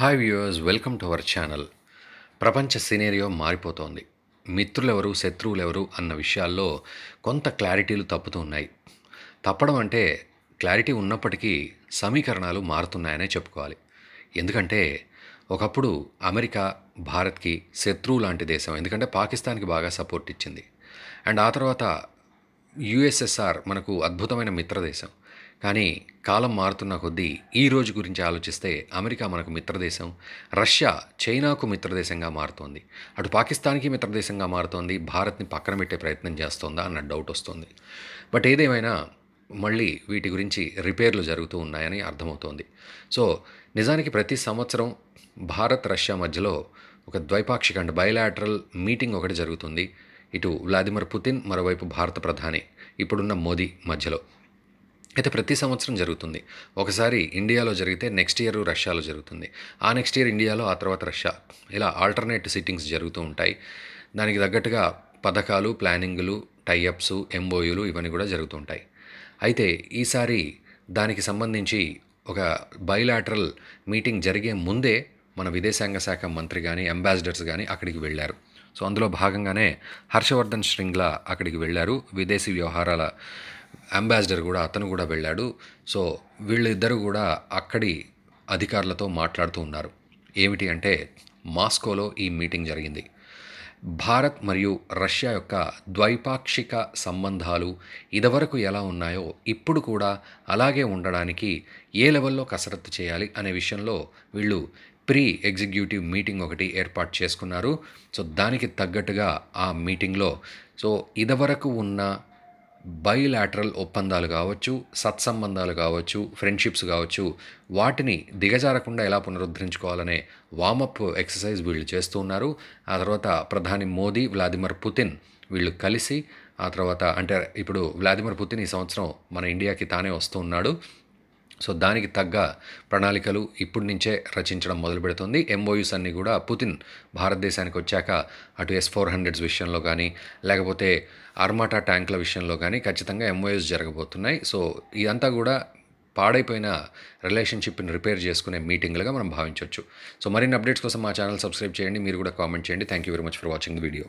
hi viewers welcome to our channel ప్రపంచ scenario మారిపోతోంది మిత్రులెవరు శత్రువులెవరు అన్న విషయాల్లో కొంత క్లారిటీలు తప్పుతూ ఉన్నాయి తప్పడం అంటే క్లారిటీ ఉన్నప్పటికీ సమీకరణాలు మారుతున్నాయనే చెప్పుకోవాలి ఎందుకంటే ఒకప్పుడు అమెరికా భారత్కి శత్రువు లాంటి దేశం ఎందుకంటే పాకిస్తాన్కి బాగా సపోర్ట్ ఇచ్చింది అండ్ ఆ తర్వాత యుఎస్ఎస్ఆర్ మనకు అద్భుతమైన మిత్రదేశం కానీ కాలం మారుతున్న కొద్దీ ఈ రోజు గురించి ఆలోచిస్తే అమెరికా మనకు మిత్రదేశం రష్యా చైనాకు మిత్రదేశంగా మారుతోంది అటు పాకిస్తాన్కి మిత్రదేశంగా మారుతోంది భారత్ని పక్కన పెట్టే ప్రయత్నం చేస్తోందా అన్న డౌట్ వస్తుంది బట్ ఏదేమైనా మళ్ళీ వీటి గురించి రిపేర్లు జరుగుతూ ఉన్నాయని అర్థమవుతోంది సో నిజానికి ప్రతి సంవత్సరం భారత్ రష్యా మధ్యలో ఒక ద్వైపాక్షిక అండ్ బయలాటరల్ మీటింగ్ ఒకటి జరుగుతుంది ఇటు వ్లాదిమిర్ పుతిన్ మరోవైపు భారత ప్రధాని ఇప్పుడున్న మోదీ మధ్యలో అయితే ప్రతి సంవత్సరం జరుగుతుంది ఒకసారి ఇండియాలో జరిగితే నెక్స్ట్ ఇయర్ రష్యాలో జరుగుతుంది ఆ నెక్స్ట్ ఇయర్ ఇండియాలో ఆ తర్వాత రష్యా ఇలా ఆల్టర్నేట్ సిట్టింగ్స్ జరుగుతూ ఉంటాయి దానికి తగ్గట్టుగా పథకాలు ప్లానింగ్లు టైఅప్స్ ఎంఓయూలు ఇవన్నీ కూడా జరుగుతూ ఉంటాయి అయితే ఈసారి దానికి సంబంధించి ఒక బైలాటరల్ మీటింగ్ జరిగే ముందే మన విదేశాంగ శాఖ మంత్రి కానీ అంబాసిడర్స్ కానీ అక్కడికి వెళ్ళారు సో అందులో భాగంగానే హర్షవర్ధన్ శ్రింగ్లా అక్కడికి వెళ్ళారు విదేశీ వ్యవహారాల అంబాసిడర్ కూడా అతను కూడా వెళ్ళాడు సో వీళ్ళిద్దరూ కూడా అక్కడి అధికారులతో మాట్లాడుతూ ఉన్నారు ఏమిటి అంటే మాస్కోలో ఈ మీటింగ్ జరిగింది భారత్ మరియు రష్యా యొక్క ద్వైపాక్షిక సంబంధాలు ఇదివరకు ఎలా ఉన్నాయో ఇప్పుడు కూడా అలాగే ఉండడానికి ఏ లెవెల్లో కసరత్తు చేయాలి అనే విషయంలో వీళ్ళు ప్రీ ఎగ్జిక్యూటివ్ మీటింగ్ ఒకటి ఏర్పాటు చేసుకున్నారు సో దానికి తగ్గట్టుగా ఆ మీటింగ్లో సో ఇదివరకు ఉన్న బయోలాటరల్ ఒప్పందాలు కావచ్చు సత్సంబంధాలు కావచ్చు ఫ్రెండ్షిప్స్ కావచ్చు వాటిని దిగజారకుండా ఎలా పునరుద్ధరించుకోవాలనే వామప్ ఎక్సర్సైజ్ వీళ్ళు చేస్తూ ఉన్నారు ఆ తర్వాత ప్రధాని మోదీ వ్లాదిమిర్ పుతిన్ వీళ్ళు కలిసి ఆ తర్వాత అంటే ఇప్పుడు వ్లాదిమిర్ పుతిన్ ఈ సంవత్సరం మన ఇండియాకి తానే వస్తూ ఉన్నాడు సో దానికి తగ్గ ప్రణాళికలు ఇప్పటి నుంచే రచించడం మొదలు పెడుతుంది ఎంఓయూస్ అన్నీ కూడా పుతిన్ భారతదేశానికి వచ్చాక అటు ఎస్ ఫోర్ హండ్రెడ్స్ విషయంలో కానీ లేకపోతే అర్మాటా ట్యాంకుల విషయంలో కానీ ఖచ్చితంగా ఎంఓయూస్ జరగబోతున్నాయి సో ఇదంతా కూడా పాడైపోయిన రిలేషన్షిప్ని రిపేర్ చేసుకునే మీటింగ్లుగా మనం భావించవచ్చు సో మరిన్ని అప్డేట్స్ కోసం మా ఛానల్ సబ్స్క్రైబ్ చేయండి మీరు కూడా కామెంట్ చేయండి thank you very much for watching the video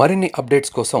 మరిన్ని అప్డేట్స్ కోసం